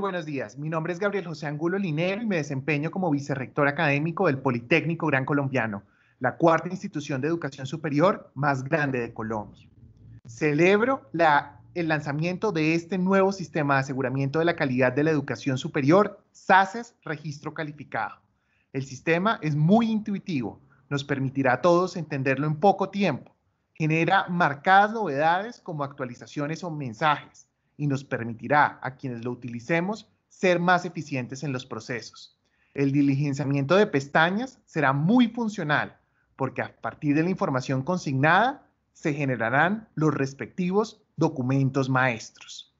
buenos días. Mi nombre es Gabriel José Angulo Linero y me desempeño como vicerrector académico del Politécnico Gran Colombiano, la cuarta institución de educación superior más grande de Colombia. Celebro el lanzamiento de este nuevo sistema de aseguramiento de la calidad de la educación superior, SACES e Registro Calificado. El sistema es muy intuitivo, nos permitirá a todos entenderlo en poco tiempo. Genera marcadas novedades como actualizaciones o mensajes y nos permitirá a quienes lo utilicemos ser más eficientes en los procesos. El diligenciamiento de pestañas será muy funcional porque a partir de la información consignada se generarán los respectivos documentos maestros.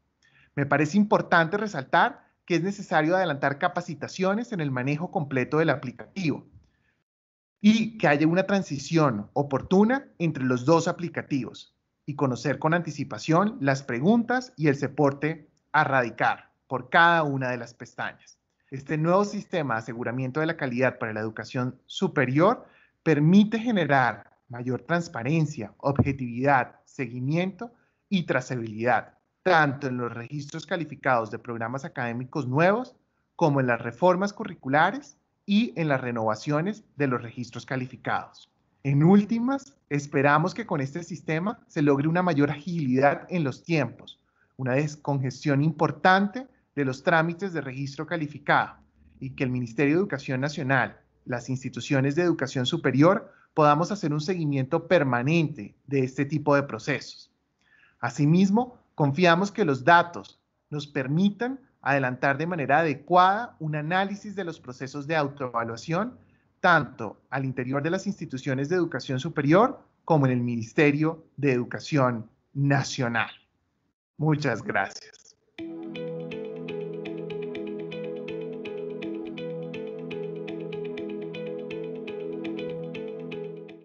Me parece importante resaltar que es necesario adelantar capacitaciones en el manejo completo del aplicativo y que haya una transición oportuna entre los dos aplicativos, y conocer con anticipación las preguntas y el soporte a radicar por cada una de las pestañas. Este nuevo sistema de aseguramiento de la calidad para la educación superior permite generar mayor transparencia, objetividad, seguimiento y trazabilidad, tanto en los registros calificados de programas académicos nuevos como en las reformas curriculares y en las renovaciones de los registros calificados. En últimas, esperamos que con este sistema se logre una mayor agilidad en los tiempos, una descongestión importante de los trámites de registro calificado y que el Ministerio de Educación Nacional, las instituciones de educación superior, podamos hacer un seguimiento permanente de este tipo de procesos. Asimismo, confiamos que los datos nos permitan adelantar de manera adecuada un análisis de los procesos de autoevaluación tanto al interior de las instituciones de educación superior como en el Ministerio de Educación Nacional. Muchas gracias.